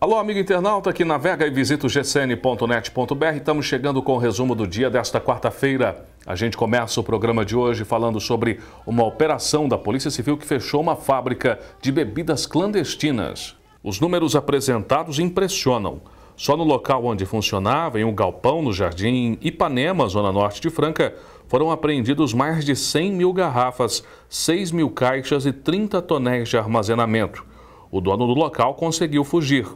Alô, amigo internauta que navega e visita o gcn.net.br. Estamos chegando com o resumo do dia desta quarta-feira. A gente começa o programa de hoje falando sobre uma operação da Polícia Civil que fechou uma fábrica de bebidas clandestinas. Os números apresentados impressionam. Só no local onde funcionava, em um galpão no Jardim Ipanema, zona norte de Franca, foram apreendidos mais de 100 mil garrafas, 6 mil caixas e 30 tonéis de armazenamento. O dono do local conseguiu fugir.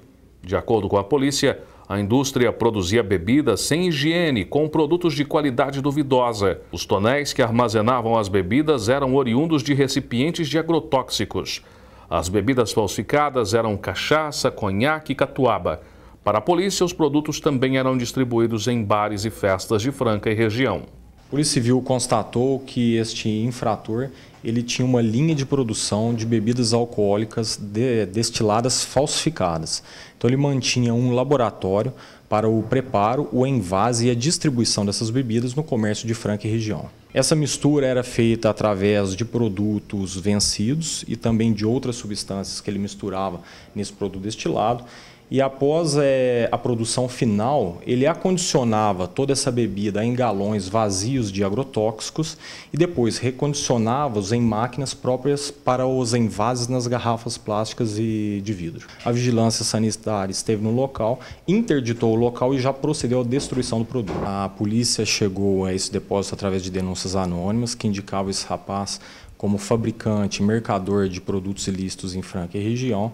De acordo com a polícia, a indústria produzia bebidas sem higiene, com produtos de qualidade duvidosa. Os tonéis que armazenavam as bebidas eram oriundos de recipientes de agrotóxicos. As bebidas falsificadas eram cachaça, conhaque e catuaba. Para a polícia, os produtos também eram distribuídos em bares e festas de Franca e região. A Polícia Civil constatou que este infrator ele tinha uma linha de produção de bebidas alcoólicas de, destiladas falsificadas. Então ele mantinha um laboratório para o preparo, o envase e a distribuição dessas bebidas no comércio de Franca e região. Essa mistura era feita através de produtos vencidos e também de outras substâncias que ele misturava nesse produto destilado e após é, a produção final, ele acondicionava toda essa bebida em galões vazios de agrotóxicos e depois recondicionava-os em máquinas próprias para os envases nas garrafas plásticas e de vidro. A vigilância sanitária esteve no local, interditou o local e já procedeu à destruição do produto. A polícia chegou a esse depósito através de denúncias anônimas que indicavam esse rapaz como fabricante, mercador de produtos ilícitos em Franca e região.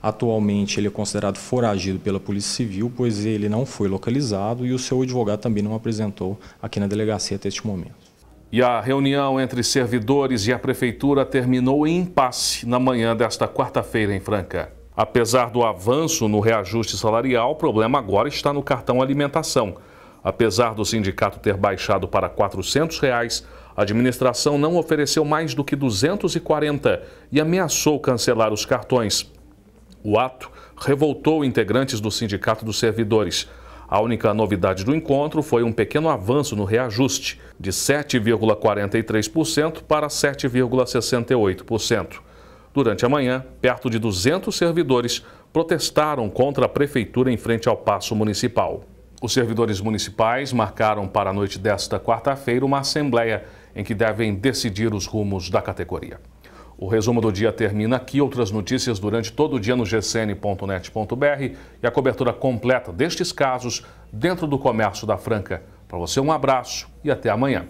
Atualmente ele é considerado foragido pela Polícia Civil, pois ele não foi localizado e o seu advogado também não apresentou aqui na delegacia até este momento. E a reunião entre servidores e a prefeitura terminou em impasse na manhã desta quarta-feira em Franca. Apesar do avanço no reajuste salarial, o problema agora está no cartão alimentação. Apesar do sindicato ter baixado para R$ 400, reais, a administração não ofereceu mais do que 240 e ameaçou cancelar os cartões. O ato revoltou integrantes do Sindicato dos Servidores. A única novidade do encontro foi um pequeno avanço no reajuste, de 7,43% para 7,68%. Durante a manhã, perto de 200 servidores protestaram contra a prefeitura em frente ao Paço Municipal. Os servidores municipais marcaram para a noite desta quarta-feira uma assembleia em que devem decidir os rumos da categoria. O resumo do dia termina aqui. Outras notícias durante todo o dia no gcn.net.br e a cobertura completa destes casos dentro do comércio da Franca. Para você, um abraço e até amanhã.